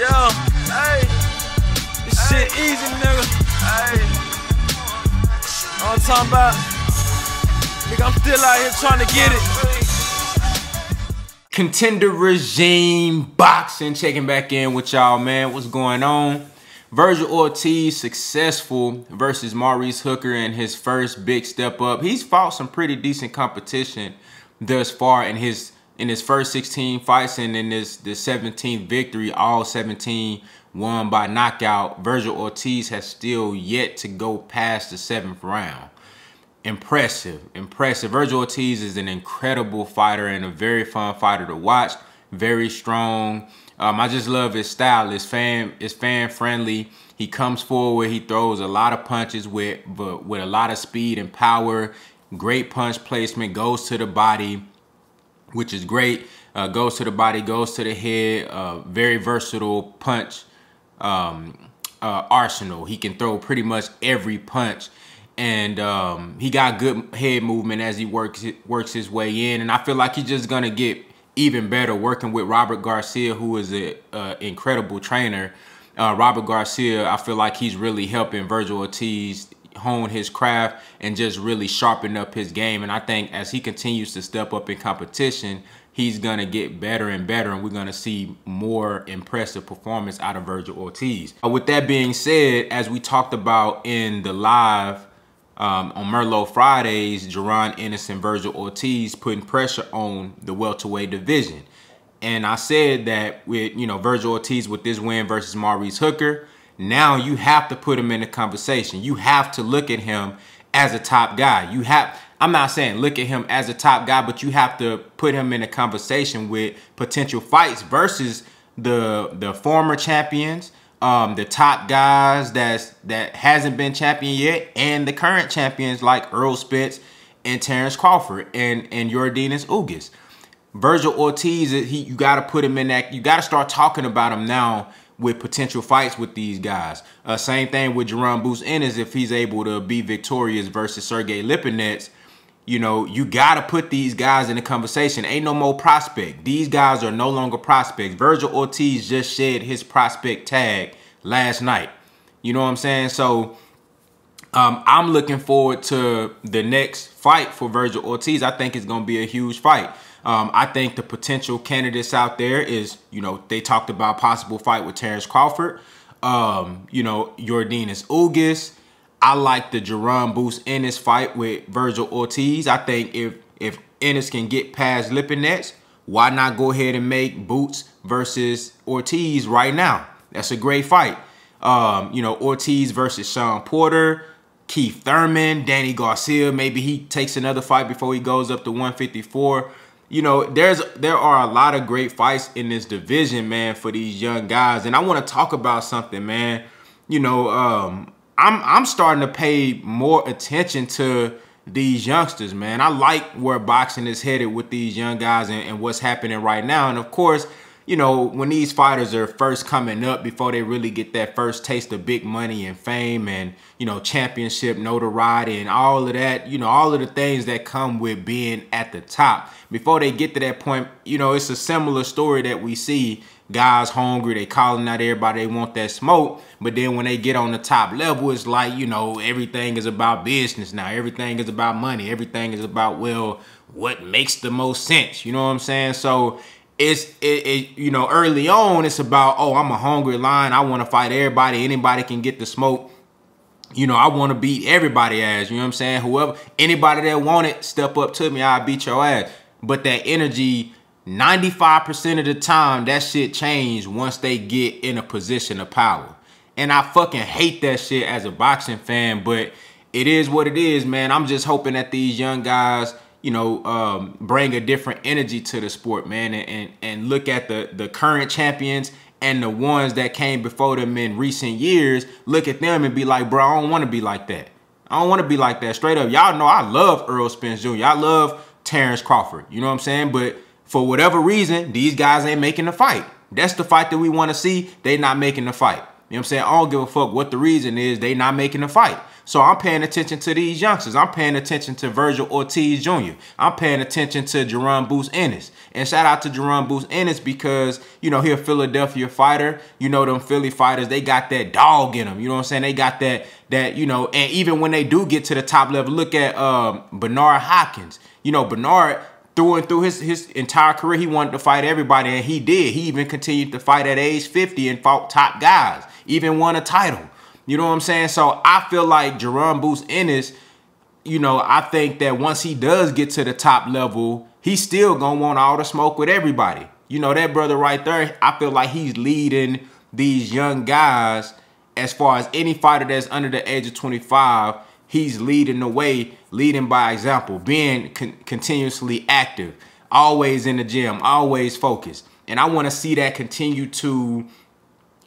Yo, hey. This shit easy, nigga. Hey. I'm talking about? Nigga, I'm still out here trying to get it. Contender regime boxing checking back in with y'all, man. What's going on? Virgil Ortiz successful versus Maurice Hooker in his first big step up. He's fought some pretty decent competition thus far in his in his first 16 fights and in this the 17th victory, all 17 won by knockout, Virgil Ortiz has still yet to go past the seventh round. Impressive, impressive. Virgil Ortiz is an incredible fighter and a very fun fighter to watch. Very strong. Um, I just love his style. It's fan, it's fan friendly. He comes forward. He throws a lot of punches with, but with a lot of speed and power. Great punch placement. Goes to the body which is great. Uh, goes to the body, goes to the head. Uh, very versatile punch um, uh, arsenal. He can throw pretty much every punch, and um, he got good head movement as he works works his way in. And I feel like he's just gonna get even better working with Robert Garcia, who is an incredible trainer. Uh, Robert Garcia, I feel like he's really helping Virgil Ortiz hone his craft and just really sharpen up his game. And I think as he continues to step up in competition, he's going to get better and better. And we're going to see more impressive performance out of Virgil Ortiz. Uh, with that being said, as we talked about in the live um, on Merlot Fridays, Jerron Ennis and Virgil Ortiz putting pressure on the welterweight division. And I said that with, you know, Virgil Ortiz with this win versus Maurice Hooker, now you have to put him in the conversation. You have to look at him as a top guy. You have I'm not saying look at him as a top guy, but you have to put him in a conversation with potential fights versus the the former champions, um, the top guys that's that hasn't been champion yet, and the current champions like Earl Spence and Terrence Crawford and and Jordanis Ugas. Virgil Ortiz, he you got to put him in that. You got to start talking about him now with potential fights with these guys. Uh, same thing with Jerome Boost Ennis if he's able to be victorious versus Sergey Lipinets. You know, you got to put these guys in the conversation. Ain't no more prospect. These guys are no longer prospects. Virgil Ortiz just shed his prospect tag last night. You know what I'm saying? So um, I'm looking forward to the next fight for Virgil Ortiz. I think it's going to be a huge fight. Um, I think the potential candidates out there is, you know, they talked about possible fight with Terrence Crawford. Um, you know, is Ugas. I like the Jerome Boost Ennis fight with Virgil Ortiz. I think if if Ennis can get past Lipinets, why not go ahead and make Boots versus Ortiz right now? That's a great fight. Um, you know, Ortiz versus Sean Porter, Keith Thurman, Danny Garcia. Maybe he takes another fight before he goes up to 154 you know, there's there are a lot of great fights in this division, man, for these young guys. And I want to talk about something, man. You know, um, I'm I'm starting to pay more attention to these youngsters, man. I like where boxing is headed with these young guys and, and what's happening right now. And of course, you know, when these fighters are first coming up before they really get that first taste of big money and fame and, you know, championship notoriety and all of that, you know, all of the things that come with being at the top. Before they get to that point, you know, it's a similar story that we see guys hungry, they calling out everybody, they want that smoke. But then when they get on the top level, it's like, you know, everything is about business now. Everything is about money. Everything is about, well, what makes the most sense. You know what I'm saying? So it's it, it, you know early on it's about oh i'm a hungry lion i want to fight everybody anybody can get the smoke you know i want to beat everybody ass you know what i'm saying whoever anybody that want it step up to me i'll beat your ass but that energy 95% of the time that shit change once they get in a position of power and i fucking hate that shit as a boxing fan but it is what it is man i'm just hoping that these young guys you know, um, bring a different energy to the sport, man, and, and, and look at the, the current champions and the ones that came before them in recent years, look at them and be like, bro, I don't want to be like that. I don't want to be like that. Straight up, y'all know I love Earl Spence Jr. I love Terrence Crawford. You know what I'm saying? But for whatever reason, these guys ain't making the fight. That's the fight that we want to see. They not making the fight. You know what I'm saying? I don't give a fuck what the reason is. They not making the fight. So I'm paying attention to these youngsters. I'm paying attention to Virgil Ortiz Jr. I'm paying attention to Jerome Booth Ennis. And shout out to Jerome Booth Ennis because, you know, he a Philadelphia fighter. You know, them Philly fighters, they got that dog in them. You know what I'm saying? They got that, that you know, and even when they do get to the top level, look at um, Bernard Hopkins. You know, Bernard, through and through his his entire career, he wanted to fight everybody, and he did. He even continued to fight at age 50 and fought top guys, even won a title. You know what I'm saying? So I feel like Jerome Boost Ennis, you know, I think that once he does get to the top level, he's still gonna want all the smoke with everybody. You know, that brother right there, I feel like he's leading these young guys as far as any fighter that's under the age of 25, he's leading the way, leading by example, being con continuously active, always in the gym, always focused. And I want to see that continue to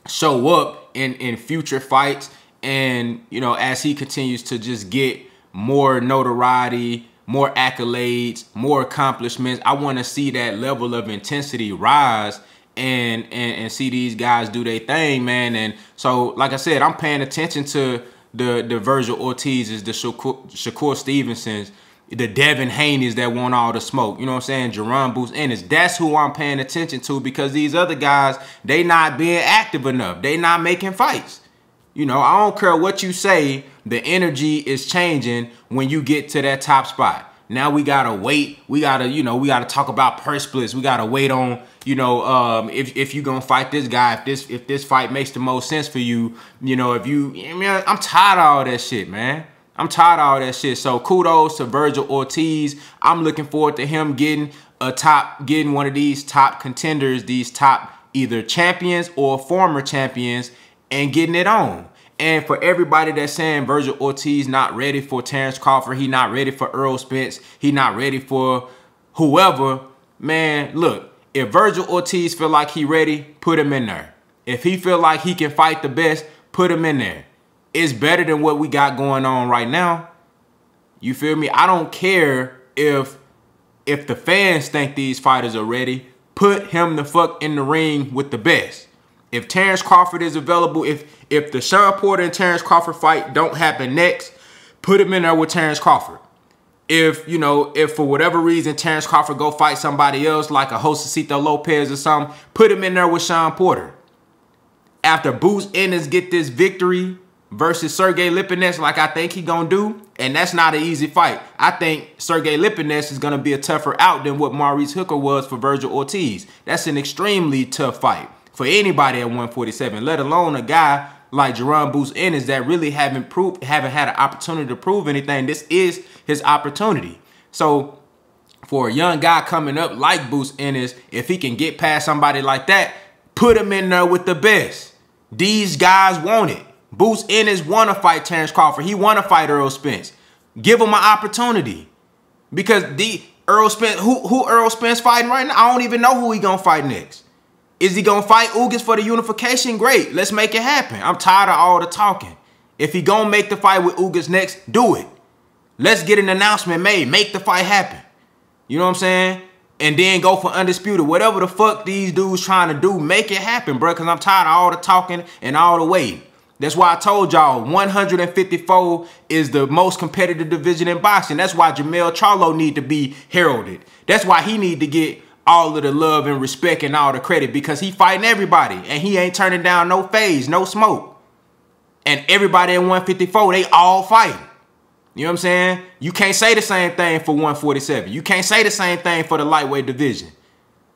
show up in in future fights and you know as he continues to just get more notoriety more accolades more accomplishments i want to see that level of intensity rise and and, and see these guys do their thing man and so like i said i'm paying attention to the the virgil ortiz's the shakur, shakur stevenson's the Devin Haney's that want all the smoke. You know what I'm saying? Jerron Boots Ennis. That's who I'm paying attention to because these other guys, they not being active enough. They not making fights. You know, I don't care what you say, the energy is changing when you get to that top spot. Now we gotta wait. We gotta, you know, we gotta talk about purse splits. We gotta wait on, you know, um, if if you gonna fight this guy, if this if this fight makes the most sense for you, you know, if you, I mean, I'm tired of all that shit, man. I'm tired of all that shit. So kudos to Virgil Ortiz. I'm looking forward to him getting a top, getting one of these top contenders, these top either champions or former champions, and getting it on. And for everybody that's saying Virgil Ortiz not ready for Terrence Crawford, he not ready for Earl Spence, he not ready for whoever, man, look, if Virgil Ortiz feel like he ready, put him in there. If he feel like he can fight the best, put him in there is better than what we got going on right now. You feel me? I don't care if if the fans think these fighters are ready. Put him the fuck in the ring with the best. If Terrence Crawford is available, if if the Sean Porter and Terrence Crawford fight don't happen next, put him in there with Terrence Crawford. If you know, if for whatever reason Terrence Crawford go fight somebody else like a Josecito Lopez or something, put him in there with Sean Porter. After Boots Ennis get this victory, versus Sergey Lipinets like I think he gonna do, and that's not an easy fight. I think Sergey Lipinets is gonna be a tougher out than what Maurice Hooker was for Virgil Ortiz. That's an extremely tough fight for anybody at 147, let alone a guy like Jerome Boost Ennis that really haven't proved haven't had an opportunity to prove anything. This is his opportunity. So for a young guy coming up like Boost Ennis, if he can get past somebody like that, put him in there with the best. These guys want it. Boots Ennis want to fight Terrence Crawford. He want to fight Earl Spence. Give him an opportunity. Because the Earl Spence, who, who Earl Spence fighting right now? I don't even know who he going to fight next. Is he going to fight Ugas for the unification? Great. Let's make it happen. I'm tired of all the talking. If he going to make the fight with Ugas next, do it. Let's get an announcement made. Make the fight happen. You know what I'm saying? And then go for undisputed. Whatever the fuck these dudes trying to do, make it happen, bro. Because I'm tired of all the talking and all the waiting. That's why I told y'all 154 is the most competitive division in boxing. That's why Jamel Charlo need to be heralded. That's why he need to get all of the love and respect and all the credit because he fighting everybody and he ain't turning down no phase, no smoke. And everybody at 154, they all fighting. You know what I'm saying? You can't say the same thing for 147. You can't say the same thing for the lightweight division.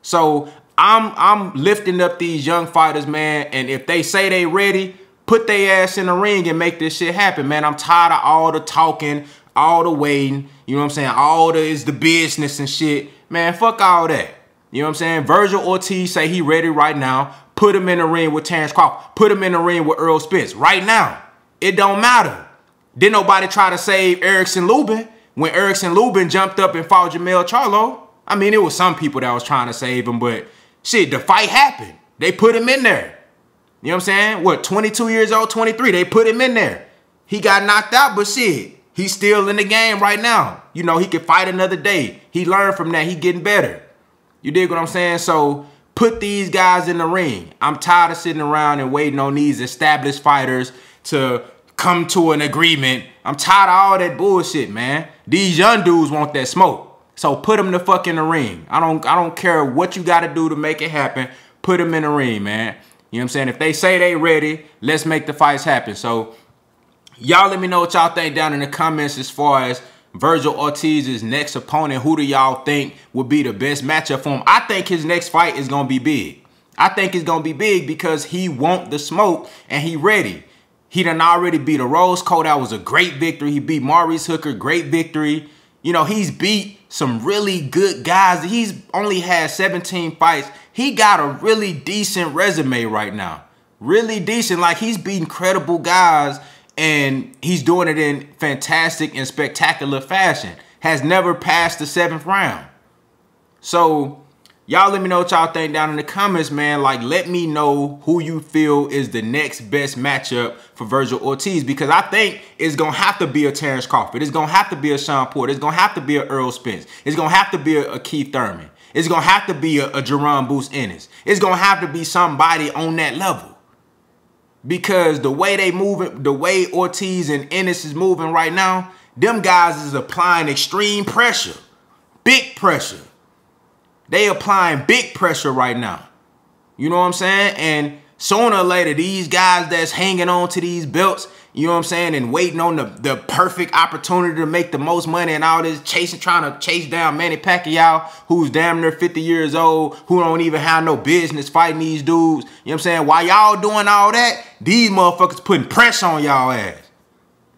So I'm I'm lifting up these young fighters, man. And if they say they ready, put their ass in the ring and make this shit happen, man. I'm tired of all the talking, all the waiting. You know what I'm saying? All the is the business and shit. Man, fuck all that. You know what I'm saying? Virgil Ortiz say he ready right now. Put him in the ring with Terrence Crawford. Put him in the ring with Earl Spence right now. It don't matter. Did nobody try to save Erickson Lubin when Erickson Lubin jumped up and fought Jamel Charlo? I mean, it was some people that was trying to save him, but shit, the fight happened. They put him in there. You know what I'm saying? What, 22 years old, 23? They put him in there. He got knocked out, but shit, he's still in the game right now. You know, he could fight another day. He learned from that. He getting better. You dig what I'm saying? So put these guys in the ring. I'm tired of sitting around and waiting on these established fighters to come to an agreement. I'm tired of all that bullshit, man. These young dudes want that smoke. So put them the fuck in the ring. I don't I don't care what you gotta do to make it happen. Put them in the ring, man. You know what I'm saying? If they say they ready, let's make the fights happen. So y'all let me know what y'all think down in the comments as far as Virgil Ortiz's next opponent. Who do y'all think would be the best matchup for him? I think his next fight is going to be big. I think it's going to be big because he want the smoke and he ready. He done already beat a Rose Code. That was a great victory. He beat Maurice Hooker. Great victory. You know, he's beat some really good guys. He's only had 17 fights. He got a really decent resume right now. Really decent. Like, he's beating credible guys, and he's doing it in fantastic and spectacular fashion. Has never passed the seventh round. So, Y'all let me know what y'all think down in the comments, man. Like, let me know who you feel is the next best matchup for Virgil Ortiz because I think it's going to have to be a Terrence Crawford. It's going to have to be a Sean Porter. It's going to have to be a Earl Spence. It's going to have to be a, a Keith Thurman. It's going to have to be a, a Jerron Boost Ennis. It's going to have to be somebody on that level because the way they moving, the way Ortiz and Ennis is moving right now, them guys is applying extreme pressure, big pressure. They applying big pressure right now. You know what I'm saying? And sooner or later, these guys that's hanging on to these belts, you know what I'm saying, and waiting on the, the perfect opportunity to make the most money and all this chasing, trying to chase down Manny Pacquiao, who's damn near 50 years old, who don't even have no business fighting these dudes. You know what I'm saying? While y'all doing all that, these motherfuckers putting pressure on y'all ass.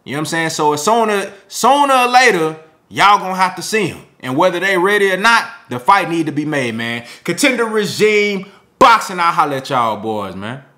You know what I'm saying? So sooner, sooner or later, y'all gonna have to see them. And whether they ready or not, the fight need to be made, man. Contender regime boxing. i holler at y'all boys, man.